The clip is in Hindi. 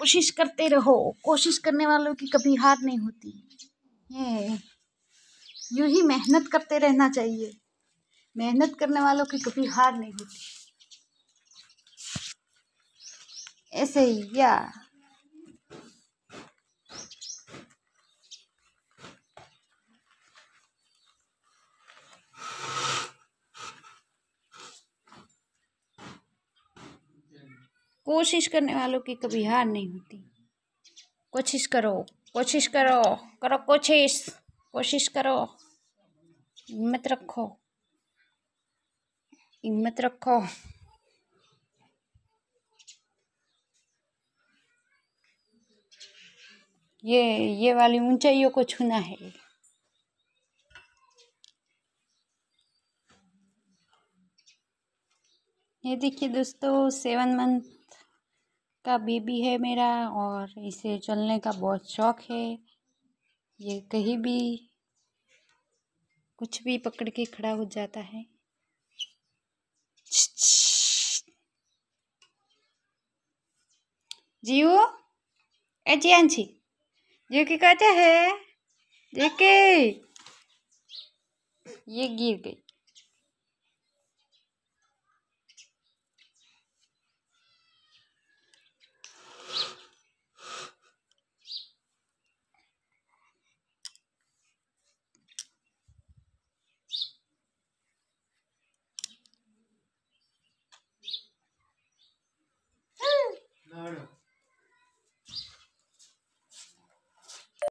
कोशिश करते रहो कोशिश करने वालों की कभी हार नहीं होती ये यू ही मेहनत करते रहना चाहिए मेहनत करने वालों की कभी हार नहीं होती ऐसे ही या कोशिश करने वालों की कभी हार नहीं होती कोशिश करो कोशिश करो करो कोशिश कोशिश करो हिम्मत रखो हिम्मत रखो ये ये वाली ऊंचाइयों को छूना है ये देखिए दोस्तों सेवन मंथ का बेबी है मेरा और इसे चलने का बहुत शौक़ है ये कहीं भी कुछ भी पकड़ के खड़ा हो जाता है जियो ए जियांशी जियो की कहते हैं देखे ये गिर गई